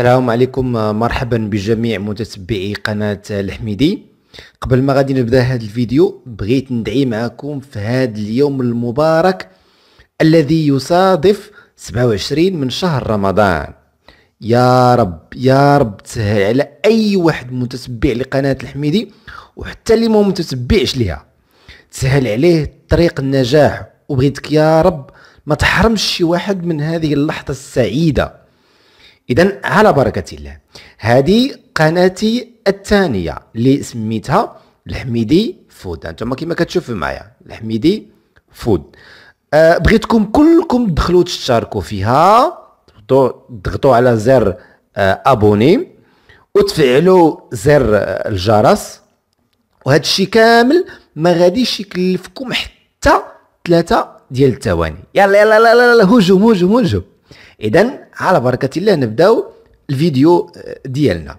السلام عليكم مرحبا بجميع متتبعي قناة الحميدي قبل ما غادي نبدا هذا الفيديو بغيت ندعي معكم في هذا اليوم المبارك الذي يصادف 27 من شهر رمضان يا رب يا رب تسهل على اي واحد متتبع لقناة الحميدي وحتى اللي ما متتبعش ليها تسهل عليه طريق النجاح وبغيتك يا رب ما تحرمش شي واحد من هذه اللحظة السعيدة اذا على بركه الله هذه قناتي الثانيه اللي سميتها الحميدي فود انتم كما كتشوفوا معايا الحميدي فود أه بغيتكم كلكم تدخلوا تشتركوا فيها تضغطوا على زر أه ابوني وتفعلوا زر آه، الجرس وهذا الشيء كامل ما غاديش يكلفكم حتى ثلاثة ديال الثواني يلا يلا يلا يلا هجوم هجوم هجوم اذا على بركه الله نبداو الفيديو آه، ديالنا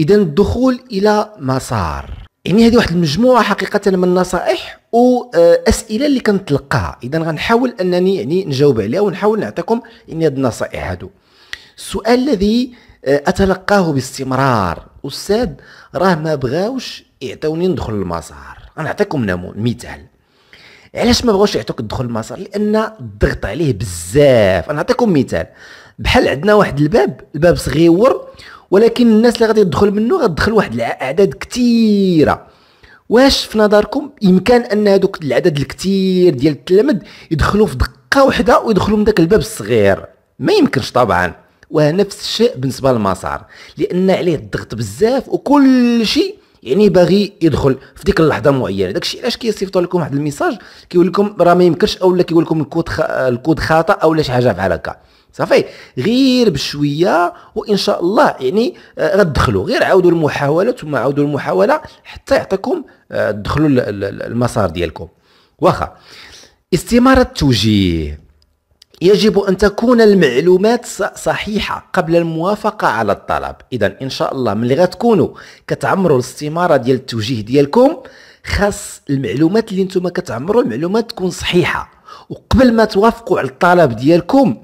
اذا الدخول الى مسار يعني هذه واحد المجموعه حقيقه من النصائح واسئله آه، اللي كنتلقاها اذا غنحاول انني يعني نجاوب عليها ونحاول نعطيكم يعني هاد النصائح هادو السؤال الذي آه، اتلقاه باستمرار استاذ راه ما بغاوش يعطوني ندخل المسار غنعطيكم مثال علاش ما بغاوش يعطوك الدخول للمسار لان الضغط عليه بزاف انا نعطيكم مثال بحال عندنا واحد الباب الباب صغيور ولكن الناس اللي غادي يدخل منه غتدخل واحد الاعداد كثيره واش في نظركم يمكن ان هذوك العدد الكثير ديال التلامذ يدخلوا في دقه واحده ويدخلوا من ذاك الباب الصغير ما يمكنش طبعا ونفس الشيء بالنسبه للمسار لان عليه الضغط بزاف وكل شيء يعني باغي يدخل في ديك اللحظه معينه داكشي علاش كيصيفطوا لكم واحد الميساج كيقول لكم راه ما يمكنش اولا كيقول لكم الكود خ... الكود خاطئ اولا شي حاجه بحال هكا صافي غير بشويه وان شاء الله يعني آه، غتدخلوا غير عاودوا المحاوله ثم عاودوا المحاوله حتى يعطيكم آه، تدخلوا المسار ديالكم واخا استماره التوجيه يجب أن تكون المعلومات صحيحة قبل الموافقة على الطلب إذا إن شاء الله ملي غتكونوا كتعمروا الاستمارة ديال التوجيه ديالكم خاص المعلومات اللي انتم كتعمروا المعلومات تكون صحيحة وقبل ما توافقوا على الطلب ديالكم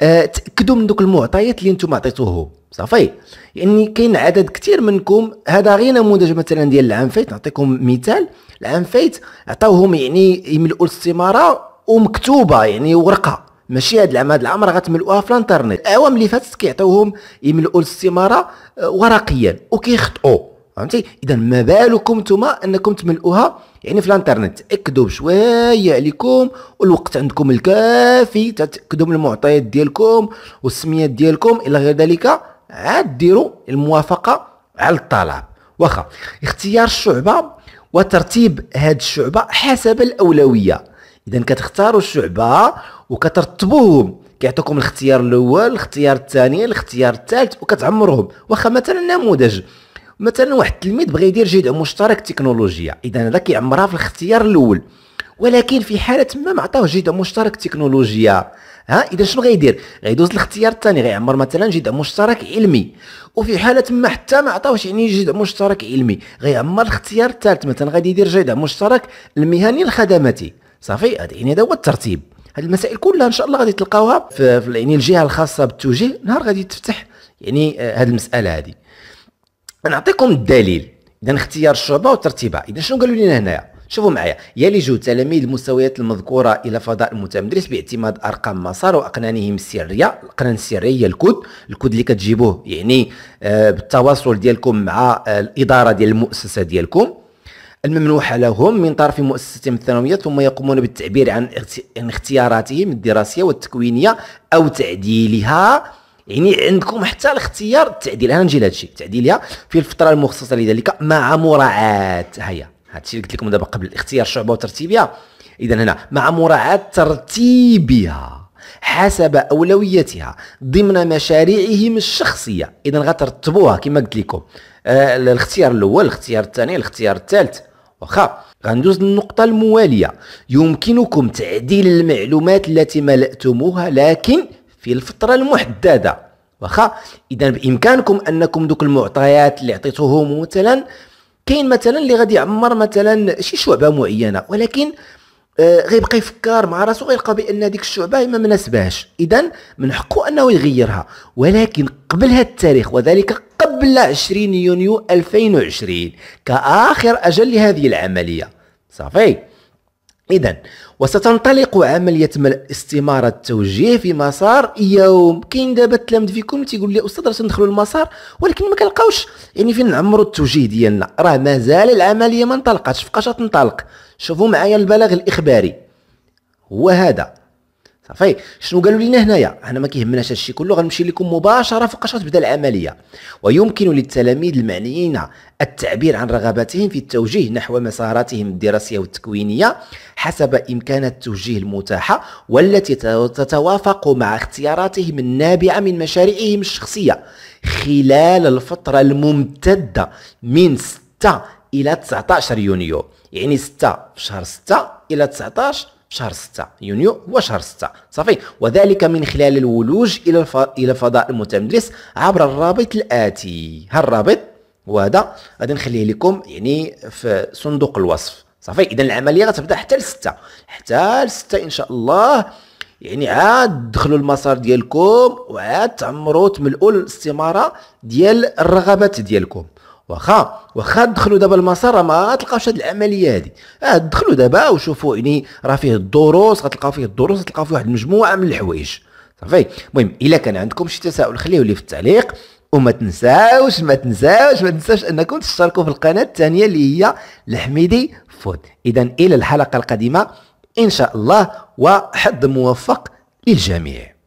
آه تاكدوا من دوك المعطيات اللي انتم عطيتوه صافي يعني كاين عدد كثير منكم هذا غير نموذج مثلا ديال العام فايت نعطيكم مثال العام فايت عطاوهم يعني يملؤوا الاستماره ومكتوبه يعني ورقه ماشي هاد العام هاد العام راه غتملؤوها في الانترنت الاعوام اللي فاتت كيعطيوهم يملؤوا الاستماره آه، ورقيا وكيخطئوا فهمتي اذا ما بالكم نتوما انكم تملؤوها يعني في الانترنت تاكدوا بشويه عليكم والوقت عندكم الكافي تتاكدوا من المعطيات ديالكم والسميات ديالكم الى غير ذلك عاد ديروا الموافقه على الطلب واخا اختيار الشعبه وترتيب هاد الشعبه حسب الاولويه اذا كتختاروا الشعبه وكترتبوهم كيعطيكم الاختيار الاول الاختيار الثاني الاختيار الثالث وكتعمرهم واخا مثلا نموذج مثلا واحد التلميذ بغى يدير جدع مشترك تكنولوجيا اذا هذا كيعمرها في الاختيار الاول ولكن في حاله ما ما عطاوه جدع مشترك تكنولوجيا ها اذا شنو غيدير غيدوز الاختيار الثاني غيعمر مثلا جدع مشترك علمي وفي حاله ما حتى ما عطاوش يعني جدع مشترك علمي غيعمر الاختيار الثالث مثلا غادي يدير جدع مشترك المهني الخدماتي صافي هذا يعني هذا هو الترتيب هذه المسائل كلها ان شاء الله غادي تلقاوها في يعني الجهه الخاصه بالتوجيه نهار غادي تفتح يعني آه، هذه المساله هذه نعطيكم الدليل اذا اختيار الشعبه وترتيبها اذا شنو قالوا لنا هنايا شوفوا معايا يلج تلاميذ المستويات المذكورة إلى فضاء المتمدرس باعتماد أرقام مسار وأقنانهم السرية الأقنان السرية هي الكود الكود اللي كتجيبوه يعني آه، بالتواصل ديالكم مع آه، الإدارة ديال المؤسسة ديالكم الممنوح لهم من طرف مؤسستهم الثانوية ثم يقومون بالتعبير عن اختياراتهم الدراسية والتكوينية أو تعديلها يعني عندكم حتى الاختيار التعديل انا نجي لهذا الشيء تعديلها في الفتره المخصصه لذلك مع مراعاه هيا هذا الشيء اللي قلت لكم دابا قبل اختيار شعبه وترتيبها اذا هنا مع مراعاه ترتيبها حسب اولويتها ضمن مشاريعهم الشخصيه اذا غترتبوها كما قلت لكم آه الاختيار الاول الاختيار الثاني الاختيار الثالث واخا غندوز للنقطة الموالية يمكنكم تعديل المعلومات التي ملأتموها لكن في الفترة المحددة واخا اذا بامكانكم انكم دوك المعطيات اللي عطيتوهم مثلا كاين مثلا اللي غادي يعمر مثلا شي شعبه معينه ولكن آه غيبقى يفكر مع راسو غيلقى بان هذيك الشعبه ما مناسباش اذا من حقه انه يغيرها ولكن قبل هذا التاريخ وذلك قبل 20 يونيو 2020 كآخر أجل لهذه العملية صافي إذا وستنطلق عملية ملء استمارة التوجيه في مسار يوم كاين دابا التلامذ فيكم تيقول لي أستاذ راه تندخلوا المسار ولكن ما كنلقاوش يعني فين نعمروا التوجيه ديالنا راه مازال العملية ما انطلقتش فقاش تنطلق شوفوا معايا البلاغ الإخباري هو هذا صافي شنو قالوا لنا هنايا حنا ما كيهمناش هادشي كله غنمشي لكم مباشره فوقاش غتبدا العمليه ويمكن للتلاميذ المعنيين التعبير عن رغباتهم في التوجيه نحو مساراتهم الدراسيه والتكوينيه حسب امكانات التوجيه المتاحه والتي تتوافق مع اختياراتهم النابعه من مشاريعهم الشخصيه خلال الفتره الممتده من 6 الى 19 يونيو يعني 6 في شهر 6 الى 19 شهر 6 يونيو هو شهر 6 صافي وذلك من خلال الولوج الى الف... الى فضاء المتمدرس عبر الرابط الاتي ها الرابط وهذا غادي نخليه لكم يعني في صندوق الوصف صافي اذا العمليه غتبدا حتى 6 حتى 6 ان شاء الله يعني عاد دخلوا المسار ديالكم وعاد تعمروا تملؤوا الاستماره ديال الرغبات ديالكم واخا واخا دخلوا دابا المسار راه ما تلقاوش هذه العمليه هذه اه دخلوا دابا وشوفوا يعني راه فيه الدروس غتلقاو فيه الدروس غتلقاو فيه واحد المجموعه من الحوايج صافي المهم الا كان عندكم شي تساؤل خليه لي في التعليق وما تنساوش ما تنساوش ما تنساوش انكم تشتركوا في القناه الثانيه اللي هي الحميدي فود اذا الى الحلقه القادمه ان شاء الله وحظ موفق للجميع